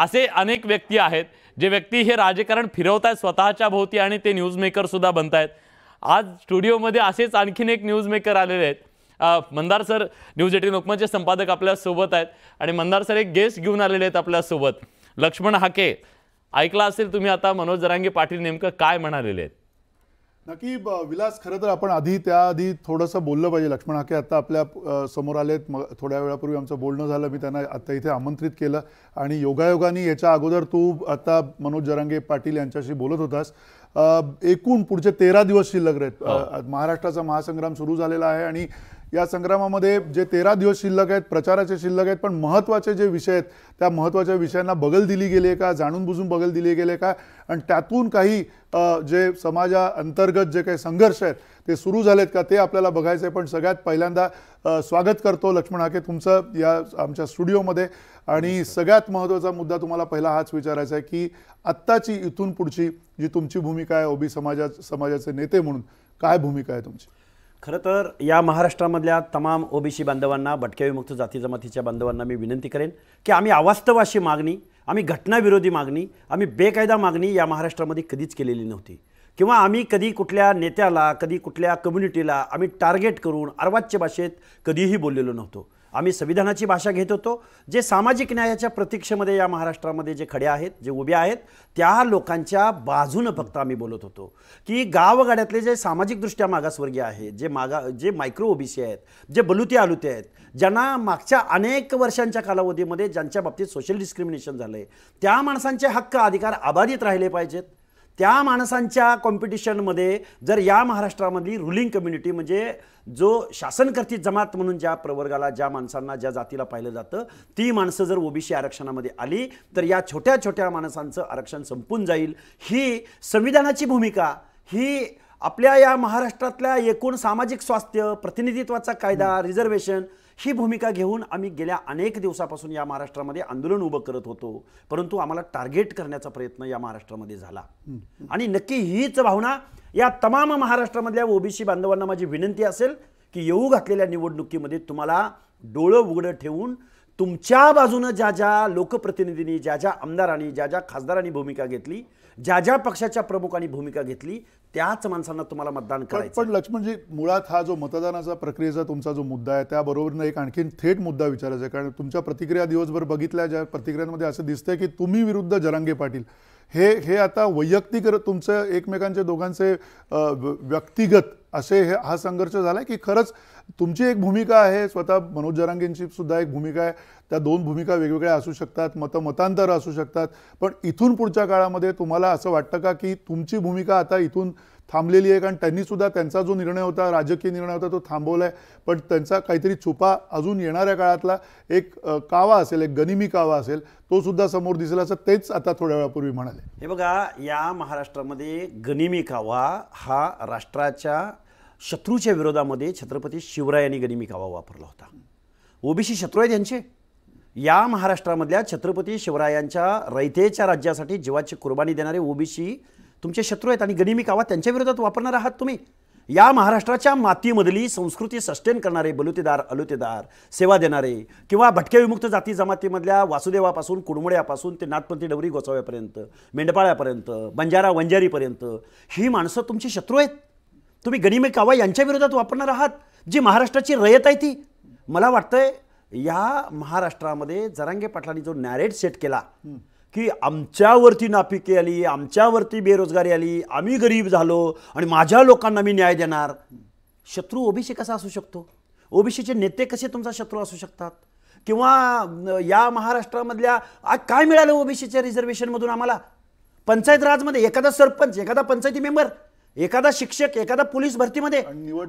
असे अनेक व्यक्ती आहेत जे व्यक्ती हे राजकारण फिरवत आहेत स्वतःच्या भोवती आणि ते न्यूजमेकरसुद्धा बनत आहेत आज स्टुडिओमध्ये असेच आणखीन एक न्यूजमेकर आलेले आहेत मंदार सर न्यूज एटीन लोकमतचे संपादक आपल्यासोबत आहेत आणि मंदार सर एक गेस्ट घेऊन आलेले आहेत आपल्यासोबत लक्ष्मण हाके ऐकला असेल तुम्ही आता मनोज जरांगी पाटील नेमकं काय म्हणालेले आहेत नक्की विलास खरं तर आपण आधी त्याआधी थोडंसं बोललं पाहिजे लक्ष्मण हाके आता आपल्या समोर आलेत मग थोड्या वेळापूर्वी आमचं बोलणं झालं मी त्यांना आता इथे आमंत्रित केलं आणि योगायोगाने याच्या अगोदर तू आता मनोज जरंगे पाटील यांच्याशी बोलत होतास एकूण पुढचे तेरा दिवस शिल्लक आहेत हो. महाराष्ट्राचा महासंग्राम सुरू झालेला आहे आणि या संग्रामामध्ये जे तेरा दिवस शिल्लक आहेत प्रचाराचे शिल्लक आहेत पण महत्त्वाचे जे विषय आहेत त्या महत्त्वाच्या विषयांना बगल दिली गेली आहे का जाणून बुजून बगल दिली गेले का आणि त्यातून काही जे समाजा अंतर्गत जे काही संघर्ष आहेत ते सुरू झालेत का ते आपल्याला बघायचं आहे पण सगळ्यात पहिल्यांदा स्वागत करतो लक्ष्मण हाके तुमचं या आमच्या स्टुडिओमध्ये आणि सगळ्यात महत्त्वाचा मुद्दा तुम्हाला पहिला हाच विचारायचा आहे की आत्ताची इथून पुढची जी तुमची भूमिका आहे ओबी समाजा समाजाचे नेते म्हणून काय भूमिका आहे तुमची खरं तर या महाराष्ट्रामधल्या तमाम ओबीसी बांधवांना विमुक्त जाती जमातीच्या बांधवांना मी विनंती करेन की आम्ही अवास्तव अशी मागणी आम्ही घटनाविरोधी मागणी आम्ही बेकायदा मागणी या महाराष्ट्रामध्ये कधीच केलेली नव्हती किंवा आम्ही कधी कुठल्या नेत्याला कधी कुठल्या कम्युनिटीला आम्ही टार्गेट करून अर्वाच्य भाषेत कधीही बोललेलो नव्हतो आम्ही संविधानाची भाषा घेत होतो जे सामाजिक न्यायाच्या प्रतीक्षेमध्ये या महाराष्ट्रामध्ये जे खडे आहेत जे उभे आहेत त्या लोकांच्या बाजूनं फक्त आम्ही बोलत होतो की गावगाड्यातले जे सामाजिकदृष्ट्या मागासवर्गीय आहेत जे मागा जे मायक्रो ओबीसी आहेत जे बलुते आलुते आहेत ज्यांना मागच्या अनेक वर्षांच्या कालावधीमध्ये ज्यांच्या बाबतीत सोशल डिस्क्रिमिनेशन झालं आहे त्या माणसांचे हक्क अधिकार अबाधित राहिले पाहिजेत त्या माणसांच्या कॉम्पिटिशनमध्ये जर या महाराष्ट्रामधली रुलिंग कम्युनिटी म्हणजे जो शासनकर्ती जमात म्हणून ज्या प्रवर्गाला ज्या माणसांना ज्या जातीला पाहिलं जातं ती माणसं जर ओबीसी आरक्षणामध्ये आली तर या छोट्या छोट्या माणसांचं आरक्षण संपून जाईल ही संविधानाची भूमिका ही आपल्या या महाराष्ट्रातल्या एकूण सामाजिक स्वास्थ्य प्रतिनिधित्वाचा कायदा रिझर्वेशन ही भूमिका घेऊन आम्ही गेल्या अनेक दिवसापासून या महाराष्ट्रामध्ये आंदोलन उभं करत होतो परंतु आम्हाला टार्गेट करण्याचा प्रयत्न या महाराष्ट्रामध्ये झाला आणि नक्की हीच भावना या तमाम महाराष्ट्रामधल्या ओबीसी बांधवांना माझी विनंती असेल की येऊ घातलेल्या निवडणुकीमध्ये तुम्हाला डोळं उघडं ठेवून तुमच्या बाजूनं ज्या ज्या लोकप्रतिनिधींनी ज्या ज्या आमदारांनी ज्या ज्या खासदारांनी भूमिका घेतली ज्या ज्या पक्षाच्या प्रमुखांनी भूमिका घेतली त्याच माणसांना तुम्हाला मतदान करायचं पण लक्ष्मणजी मुळात हा जो मतदानाचा प्रक्रियेचा तुमचा जो मुद्दा आहे त्याबरोबर एक आणखीन थेट मुद्दा विचारायचा आहे कारण तुमच्या प्रतिक्रिया दिवसभर बघितल्या ज्या प्रतिक्रियांमध्ये असं दिसतंय की तुम्ही विरुद्ध जरांगे पाटील हे हे आता वैयक्तिक तुमचं एकमेकांचे दोघांचे व्यक्तिगत असे हे हा संघर्ष झाला की खरंच तुमची एक भूमिका आहे स्वतः मनोज जरांगेंची सुद्धा एक भूमिका आहे त्या दोन भूमिका वेगवेगळ्या असू शकतात मतमतांतर मतांतर असू शकतात पण इथून पुढच्या काळामध्ये तुम्हाला असं वाटतं का की तुमची भूमिका आता इथून थांबलेली आहे कारण त्यांनी सुद्धा त्यांचा जो निर्णय होता राजकीय निर्णय होता तो थांबवला आहे पण त्यांचा काहीतरी छुपा अजून येणाऱ्या काळातला एक कावा असेल एक गनिमी कावा असेल तो सुद्धा समोर दिसेल असं तेच आता थोड्या वेळापूर्वी म्हणाले हे बघा या महाराष्ट्रामध्ये गनिमी कावा हा राष्ट्राच्या शत्रूच्या विरोधामध्ये छत्रपती शिवरायांनी गनिमी कावा वापरला होता ओबीसी शत्रू आहेत यांचे या महाराष्ट्रामधल्या छत्रपती शिवरायांच्या रयतेच्या राज्यासाठी जीवाची कुर्बानी देणारे ओबीसी तुमचे शत्रू आहेत आणि गनिमी कावा त्यांच्या विरोधात वापरणार आहात तुम्ही या महाराष्ट्राच्या मातीमधली संस्कृती सस्टेन करणारे बलुतेदार अलुतेदार सेवा देणारे किंवा भटक्या विमुक्त जाती जमातीमधल्या वासुदेवापासून कुडमुड्यापासून ते नाथपंथी डवरी गोसाव्यापर्यंत मेंढपाळ्यापर्यंत बंजारा वंजारीपर्यंत ही माणसं तुमची शत्रू आहेत तुम्ही गणिमे कावा यांच्या विरोधात वापरणार आहात जी महाराष्ट्राची रयत आहे ती मला वाटतंय या महाराष्ट्रामध्ये जरांगे पाटलांनी जो नॅरेट सेट केला की आमच्यावरती नापिके आली आमच्यावरती बेरोजगारी आली आम्ही गरीब झालो आणि माझ्या लोकांना मी न्याय देणार शत्रू ओबीसी कसा असू शकतो ओबीसीचे नेते कसे तुमचा शत्रू असू शकतात किंवा या महाराष्ट्रामधल्या आज काय मिळालं ओबीसीच्या रिझर्वेशनमधून आम्हाला पंचायत राजमध्ये एखादा सरपंच एखादा पंचायती मेंबर एखादा शिक्षक एखादा पोलीस भरतीमध्ये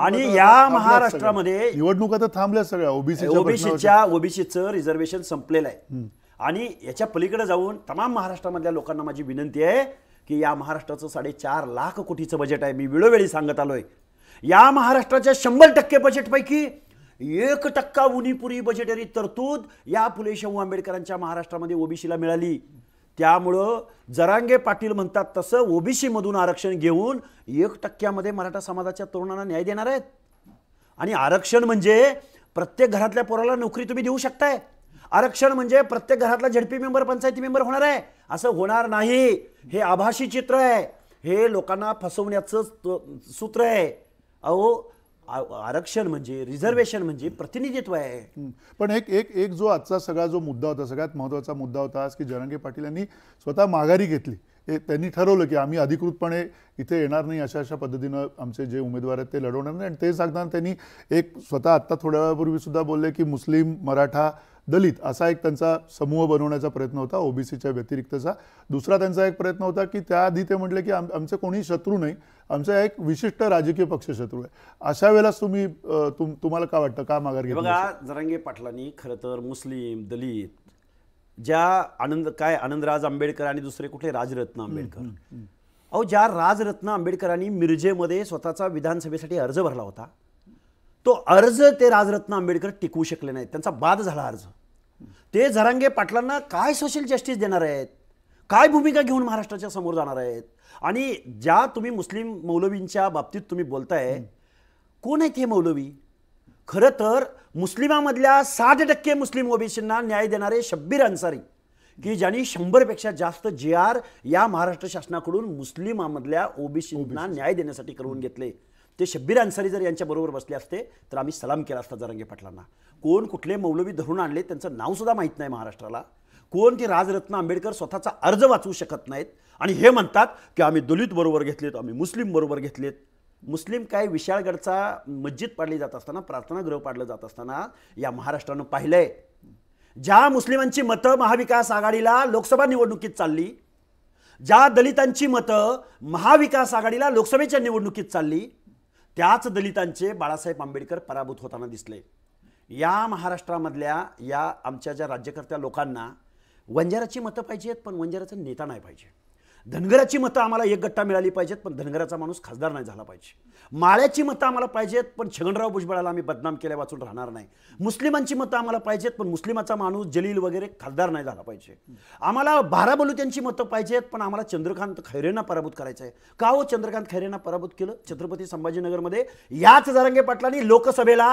आणि या महाराष्ट्रामध्ये निवडणुका तर थांबल्या सगळ्या ओबीसी ओबीसीच्या ओबीसीचं रिझर्वेशन संपलेलं आहे आणि याच्या पलीकडे जाऊन तमाम महाराष्ट्रामधल्या लोकांना माझी विनंती आहे की या महाराष्ट्राचं साडेचार लाख कोटीचं बजेट आहे मी वेळोवेळी सांगत आलोय या महाराष्ट्राच्या शंभर टक्के बजेटपैकी एक टक्का उनीपुरी बजेटरी तरतूद या फुले शाहू आंबेडकरांच्या महाराष्ट्रामध्ये ओबीसीला मिळाली त्यामुळं जरांगे पाटील म्हणतात तसं मधून आरक्षण घेऊन एक टक्क्यामध्ये मराठा समाजाच्या तरुणांना न्याय देणार आहेत आणि आरक्षण म्हणजे प्रत्येक घरातल्या पोराला नोकरी तुम्ही देऊ शकताय आरक्षण म्हणजे प्रत्येक घरातला झडपी मेंबर पंचायती मेंबर होणार आहे असं होणार नाही हे आभासी चित्र आहे हे लोकांना फसवण्याचं सूत्र आहे अहो आरक्षण म्हणजे रिझर्वेशन म्हणजे प्रतिनिधित्व आहे पण एक एक एक जो आजचा सगळा जो मुद्दा होता सगळ्यात महत्त्वाचा मुद्दा होता आज की जरंगे पाटील यांनी स्वतः माघारी घेतली त्यांनी ठरवलं की आम्ही अधिकृतपणे इथे येणार नाही अशा अशा पद्धतीनं आमचे जे उमेदवार आहेत ते लढवणार नाही आणि ते सांगताना त्यांनी एक स्वतः आत्ता थोड्या वेळापूर्वी सुद्धा बोलले की मुस्लिम मराठा दलित असा एक त्यांचा समूह बनवण्याचा प्रयत्न होता ओबीसीच्या व्यतिरिक्तचा दुसरा त्यांचा एक प्रयत्न होता की त्याआधी ते म्हटले की आम आमचे कोणी शत्रू नाही आमचा एक विशिष्ट राजकीय पक्ष पक्षशत्रू आहे अशा वेळेला तुम्ही तुम तुम्हाला काय वाटतं का माघार घेतली बघा जरांगे पाटलांनी खरं तर मुस्लिम दलित ज्या आनंद काय आनंदराज आंबेडकर आणि दुसरे कुठले राजरत्न आंबेडकर अहो ज्या राजरत्न आंबेडकरांनी मिरजेमध्ये स्वतःचा विधानसभेसाठी अर्ज भरला होता तो अर्ज ते राजरत्न आंबेडकर टिकवू शकले नाहीत त्यांचा बाद झाला अर्ज ते झरांगे पाटलांना काय सोशल जस्टिस देणार आहेत काय भूमिका घेऊन महाराष्ट्राच्या समोर जाणार आहेत आणि ज्या तुम्ही मुस्लिम मौलवींच्या बाबतीत तुम्ही बोलताय कोण आहेत हे मौलवी खरं तर मुस्लिमामधल्या साठ टक्के मुस्लिम ओबीसींना न्याय देणारे शब्बीर अन्सारी की ज्यांनी शंभरपेक्षा जास्त जे आर या महाराष्ट्र शासनाकडून मुस्लिमामधल्या ओबीसींना न्याय देण्यासाठी करून घेतले ते शब्बीर अन्सारी जर यांच्याबरोबर बसले असते तर आम्ही सलाम केला असता जरंगे पाटलांना कोण कुठले मौलवी धरून आणले त्यांचं नावसुद्धा माहीत नाही महाराष्ट्राला कोणती राजरत्न आंबेडकर स्वतःचा अर्ज वाचवू शकत नाहीत आणि हे म्हणतात की आम्ही दलित बरोबर घेतलेत आम्ही मुस्लिम बरोबर घेतलेत मुस्लिम काय विशाळगडचा मस्जिद पाडली जात असताना प्रार्थनागृह पाडलं जात असताना या महाराष्ट्रानं पाहिलंय ज्या मुस्लिमांची मतं महाविकास आघाडीला लोकसभा निवडणुकीत चालली ज्या दलितांची मतं महाविकास आघाडीला लोकसभेच्या निवडणुकीत चालली त्याच दलितांचे बाळासाहेब आंबेडकर पराभूत होताना दिसले या महाराष्ट्रामधल्या या आमच्या ज्या राज्यकर्त्या लोकांना वंजाराची मतं पाहिजेत पण वंजाराचा नेता नाही पाहिजे धनगराची मतं आम्हाला एक गट्टा मिळाली पाहिजेत पण धनगराचा माणूस खासदार नाही झाला पाहिजे माळ्याची मतं आम्हाला पाहिजेत पण छगनराव भुजबळाला आम्ही बदनाम केल्या वाचून राहणार नाही मुस्लिमांची मतं आम्हाला पाहिजेत पण मुस्लिमाचा माणूस जलील वगैरे खासदार नाही झाला पाहिजे आम्हाला बाराबलुत्यांची मतं पाहिजेत पण आम्हाला चंद्रकांत खैरेंना पराभूत करायचं आहे का हो चंद्रकांत खैरेंना पराभूत केलं छत्रपती संभाजीनगरमध्ये याच जारंगे पाटलांनी लोकसभेला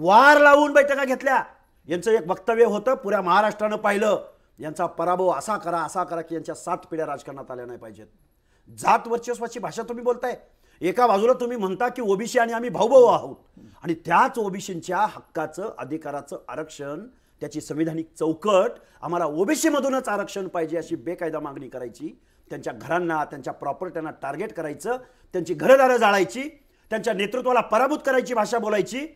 वार लावून बैठका घेतल्या यांचं एक वक्तव्य होतं पुऱ्या महाराष्ट्रानं पाहिलं यांचा पराभव असा करा असा करा की यांच्या सात पिढ्या राजकारणात आल्या नाही पाहिजेत जात वर्चस्वाची भाषा तुम्ही बोलताय एका बाजूला तुम्ही म्हणता की ओबीसी आणि आम्ही भाऊभाऊ आहोत आणि त्याच ओबीसींच्या हक्काचं अधिकाराचं आरक्षण त्याची संविधानिक चौकट आम्हाला ओबीसीमधूनच आरक्षण पाहिजे अशी बेकायदा मागणी करायची त्यांच्या घरांना त्यांच्या प्रॉपर्ट्यांना टार्गेट करायचं त्यांची घरदारं जाळायची त्यांच्या नेतृत्वाला पराभूत करायची भाषा बोलायची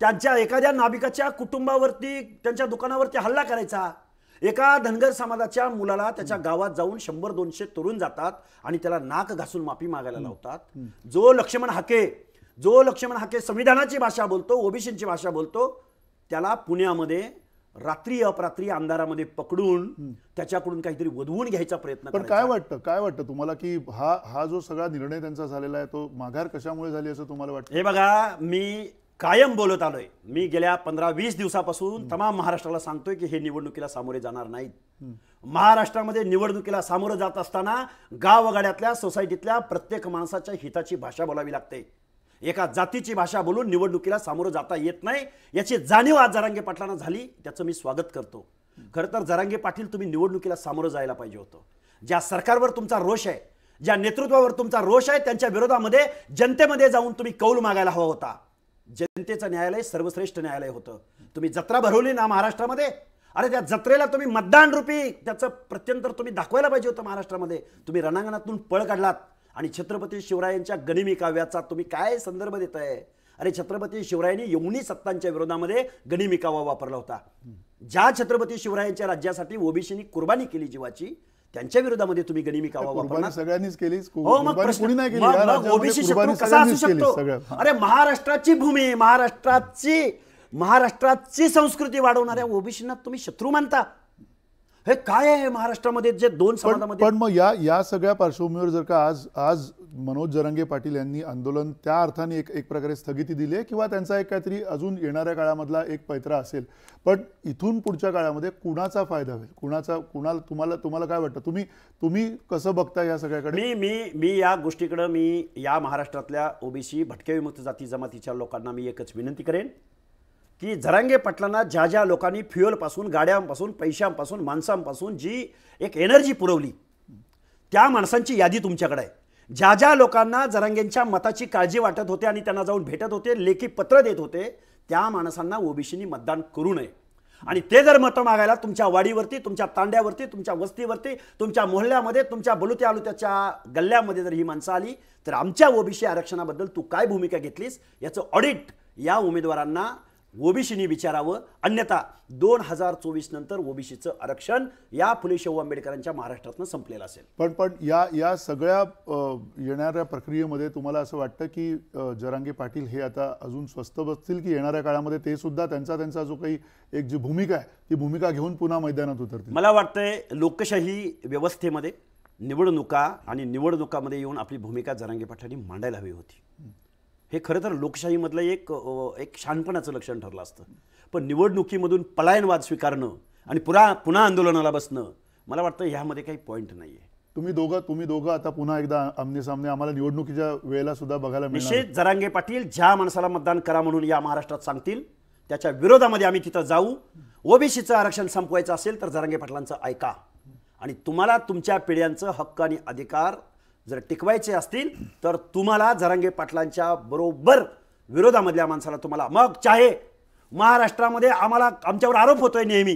त्यांच्या एखाद्या नाभिकाच्या कुटुंबावरती त्यांच्या दुकानावरती हल्ला करायचा एका धनगर समाजाच्या मुलाला त्याच्या गावात जाऊन शंभर दोनशे तरुण जातात आणि त्याला नाक घासून माफी मागायला लावतात जो लक्ष्मण हाके जो लक्ष्मण हाके संविधानाची भाषा बोलतो ओबीसींची भाषा बोलतो त्याला पुण्यामध्ये रात्री अपरात्री अंधारामध्ये पकडून त्याच्याकडून काहीतरी वधवून घ्यायचा प्रयत्न पण काय वाटतं काय वाटतं तुम्हाला की हा हा जो सगळा निर्णय त्यांचा झालेला आहे तो माघार कशामुळे झाली असं तुम्हाला वाटतं हे बघा मी कायम बोलत आलोय मी गेल्या पंधरा वीस दिवसापासून तमाम महाराष्ट्राला सांगतोय की हे निवडणुकीला सामोरे जाणार नाहीत महाराष्ट्रामध्ये निवडणुकीला सामोरं जात असताना गावगाड्यातल्या सोसायटीतल्या प्रत्येक माणसाच्या हिताची भाषा बोलावी लागते एका जातीची भाषा बोलून निवडणुकीला सामोरं जाता येत नाही याची जाणीव आज जरांगे पाटलांना झाली त्याचं मी स्वागत करतो खरं तर जरांगे पाटील तुम्ही निवडणुकीला सामोरं जायला पाहिजे होतं ज्या सरकारवर तुमचा रोष आहे ज्या नेतृत्वावर तुमचा रोष आहे त्यांच्या विरोधामध्ये जनतेमध्ये जाऊन तुम्ही कौल मागायला हवा होता जनतेचं न्यायालय सर्वश्रेष्ठ न्यायालय होतं तुम्ही जत्रा भरवली ना महाराष्ट्रामध्ये अरे त्या जत्रेला तुम्ही मतदान रूपी त्याचं प्रत्यंतर तुम्ही दाखवायला पाहिजे होतं महाराष्ट्रामध्ये तुम्ही रणांगणातून पळ काढलात आणि छत्रपती शिवरायांच्या गनिमी काव्याचा तुम्ही काय संदर्भ देत आहे अरे छत्रपती शिवरायांनी यमुनी सत्तांच्या विरोधामध्ये गनिमी कावा वापरला होता ज्या छत्रपती शिवरायांच्या राज्यासाठी ओबीसीनी कुर्बानी केली जीवाची त्यांच्या विरोधामध्ये तुम्ही गणिमी कावा वापरणार सगळ्यांनीच केली हो मग प्रश्न ओबीसी शत्रू कसा असू शकतो अरे महाराष्ट्राची भूमी महाराष्ट्राची महाराष्ट्राची संस्कृती वाढवणाऱ्या ओबीसींना तुम्ही शत्रू मानता हे काय आहे महाराष्ट्रामध्ये जे दोन समाजामध्ये पण मग या या सगळ्या पार्श्वभूमीवर जर का आज आज मनोज जरंगे पाटील यांनी आंदोलन त्या अर्थाने एक एक प्रकारे स्थगिती दिली आहे किंवा त्यांचा एक काहीतरी अजून येणाऱ्या काळामधला एक पैत्रा असेल पण इथून पुढच्या काळामध्ये कुणाचा फायदा होईल कुणाचा कुणाला तुम्हाला तुम्हाला काय वाटतं तुम्ही तुम्ही कसं बघता या सगळ्याकडे मी मी मी या गोष्टीकडं मी या महाराष्ट्रातल्या ओबीसी भटके विमुक्त जाती जमातीच्या लोकांना मी एकच विनंती करेन की जरांगे पाटलांना ज्या ज्या लोकांनी फ्युअलपासून गाड्यांपासून पैशांपासून माणसांपासून जी एक एनर्जी पुरवली त्या माणसांची यादी तुमच्याकडे आहे ज्या ज्या लोकांना जरांगेंच्या मताची काळजी वाटत होते आणि त्यांना जाऊन भेटत होते लेखी पत्र देत होते त्या माणसांना ओबीसीने मतदान करू नये आणि ते जर मतं मागायला तुमच्या वाडीवरती तुमच्या तांड्यावरती तुमच्या वस्तीवरती तुमच्या मोहल्ल्यामध्ये तुमच्या बलुत्या आलुत्याच्या गल्ल्यामध्ये जर ही माणसं आली तर आमच्या ओबीसी आरक्षणाबद्दल तू काय भूमिका घेतलीस याचं ऑडिट या उमेदवारांना ओबीसीनी विचारावं अन्यथा दोन हजार चोवीस नंतर ओबीसीचं आरक्षण या फुले शाहू आंबेडकरांच्या महाराष्ट्रातनं संपलेलं असेल पण पण या या सगळ्या येणाऱ्या प्रक्रियेमध्ये तुम्हाला असं वाटतं की जरांगे पाटील हे आता अजून स्वस्त बसतील की येणाऱ्या काळामध्ये ते सुद्धा त्यांचा त्यांचा जो काही एक जी भूमिका आहे ती भूमिका घेऊन पुन्हा मैदानात उतरतील मला वाटतंय लोकशाही व्यवस्थेमध्ये निवडणुका आणि निवडणुकामध्ये येऊन आपली भूमिका जरांगे पाटलांनी मांडायला हवी होती हे खरं तर लोकशाहीमधलं एक एक शानपणाचं लक्षण ठरलं असतं पण निवडणुकीमधून पलायनवाद स्वीकारणं आणि पुरा पुन्हा आंदोलनाला बसणं मला वाटतं ह्यामध्ये काही पॉईंट नाही आहे तुम्ही दोघं तुम्ही दोघं आता पुन्हा एकदा आमने सामने आम्हाला निवडणुकीच्या वेळेला सुद्धा बघायला विशेष जरांगे पाटील ज्या माणसाला मतदान करा म्हणून या महाराष्ट्रात सांगतील त्याच्या विरोधामध्ये आम्ही तिथं जाऊ ओबीसीचं आरक्षण संपवायचं असेल तर जरांगे पाटलांचं ऐका आणि तुम्हाला तुमच्या पिढ्यांचं हक्क आणि अधिकार जर टिकवायचे असतील तर तुम्हाला झरांगे पाटलांच्या बरोबर विरोधामधल्या माणसाला तुम्हाला मग चाहे महाराष्ट्रामध्ये आम्हाला आमच्यावर आरोप होतोय नेहमी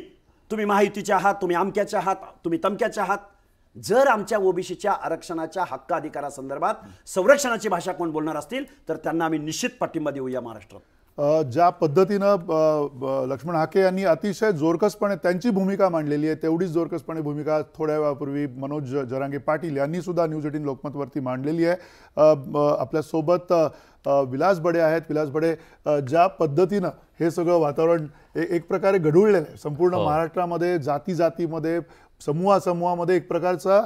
तुम्ही महायुतीचे आहात तुम्ही आमक्याच्या आहात तुम्ही तमक्याचे आहात जर आमच्या ओबीसीच्या आरक्षणाच्या हक्क अधिकारासंदर्भात संरक्षणाची भाषा कोण बोलणार असतील तर त्यांना आम्ही निश्चित पाठिंबा देऊ या महाराष्ट्रात ज्या पद्धतीनं लक्ष्मण हाके यांनी अतिशय जोरकसपणे त्यांची भूमिका मांडलेली आहे तेवढीच जोरकसपणे भूमिका थोड्या वेळापूर्वी मनोज जरांगे पाटील यांनी सुद्धा न्यूज एटीन लोकमतवरती मांडलेली आहे आपल्यासोबत विलास बडे आहेत विलास बडे ज्या पद्धतीनं हे सगळं वातावरण एक प्रकारे घडवलेलं आहे संपूर्ण हो. महाराष्ट्रामध्ये जाती जातीमध्ये समूहासमूहामध्ये एक प्रकारचा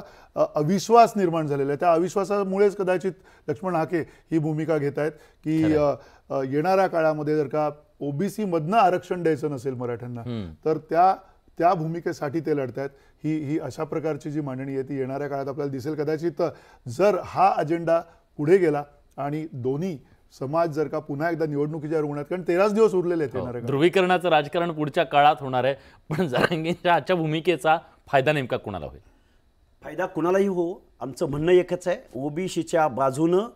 अविश्वास निर्माण झालेला आहे त्या अविश्वासामुळेच कदाचित लक्ष्मण हाके ही भूमिका घेत आहेत की येणाऱ्या काळामध्ये जर का ओबीसी मधनं आरक्षण द्यायचं नसेल मराठ्यांना तर त्या त्या भूमिकेसाठी ते आहेत ही ही अशा प्रकारची जी मांडणी आहे ती येणाऱ्या काळात आपल्याला दिसेल कदाचित जर हा अजेंडा पुढे गेला आणि दोन्ही समाज जर का पुन्हा एकदा निवडणुकीच्या रुग्णात कारण तेराच दिवस उरलेले आहेत हो. ध्रुवीकरणाचं राजकारण पुढच्या काळात होणार आहे पण जरांगींच्या आजच्या भूमिकेचा फायदा नेमका कुणाला होईल फायदा कुणालाही हो आमचं म्हणणं एकच आहे ओबीसीच्या बाजूनं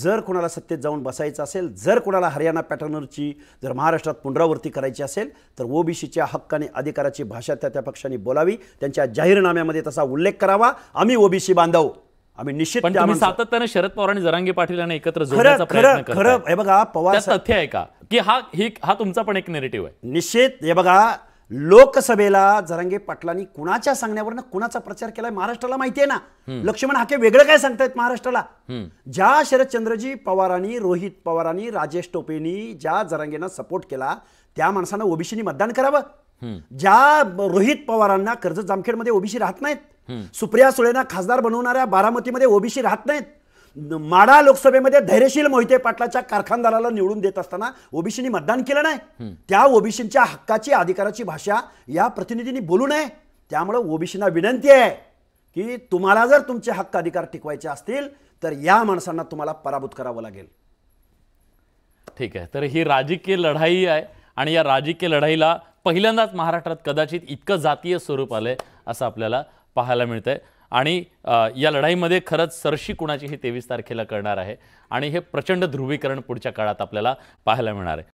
जर कोणाला सत्तेत जाऊन बसायचं असेल जर कोणाला हरियाणा पॅटर्नरची जर महाराष्ट्रात पुनरावृत्ती करायची असेल तर ओबीसीच्या हक्क आणि अधिकाराची भाषा त्या त्या पक्षाने बोलावी त्यांच्या जाहीरनाम्यामध्ये तसा उल्लेख करावा आम्ही ओबीसी बांधव आम्ही निश्चित सातत्याने शरद पवार आणि जरांगे पाटील यांना एकत्र खरं खरं हे बघा पवार तथ्य आहे का की हा ही हा तुमचा पण एक नेरेटिव्ह आहे निश्चित हे बघा लोकसभेला जरांगे पाटलांनी कुणाच्या सांगण्यावरनं कुणाचा प्रचार केलाय महाराष्ट्राला माहितीये ना लक्ष्मण हाके वेगळं काय सांगतायत महाराष्ट्राला ज्या शरदचंद्रजी पवारांनी रोहित पवारांनी राजेश टोपेनी ज्या जरांगेंना सपोर्ट केला त्या माणसानं ओबीसीनी मतदान करावं ज्या रोहित पवारांना कर्ज जामखेडमध्ये ओबीसी राहत नाहीत सुप्रिया सुळेना खासदार बनवणाऱ्या बारामतीमध्ये ओबीसी राहत नाहीत माडा लोकसभेमध्ये धैर्यशील मोहिते पाटलाच्या कारखानदाराला निवडून देत असताना ओबीसीनी मतदान केलं नाही त्या ओबीसींच्या हक्काची अधिकाराची भाषा या प्रतिनिधींनी बोलू नये त्यामुळं ओबीसींना विनंती आहे की तुम्हाला जर तुमचे हक्क अधिकार टिकवायचे असतील तर या माणसांना तुम्हाला पराभूत करावं लागेल ठीक आहे तर ही राजकीय लढाई आहे आणि या राजकीय लढाईला पहिल्यांदाच महाराष्ट्रात कदाचित इतकं जातीय स्वरूप आलं असं आपल्याला पाहायला मिळतंय आणि या लढाईमध्ये खरंच सरशी कुणाची ही तेवीस तारखेला करणार आहे आणि हे प्रचंड ध्रुवीकरण पुढच्या काळात आपल्याला पाहायला मिळणार आहे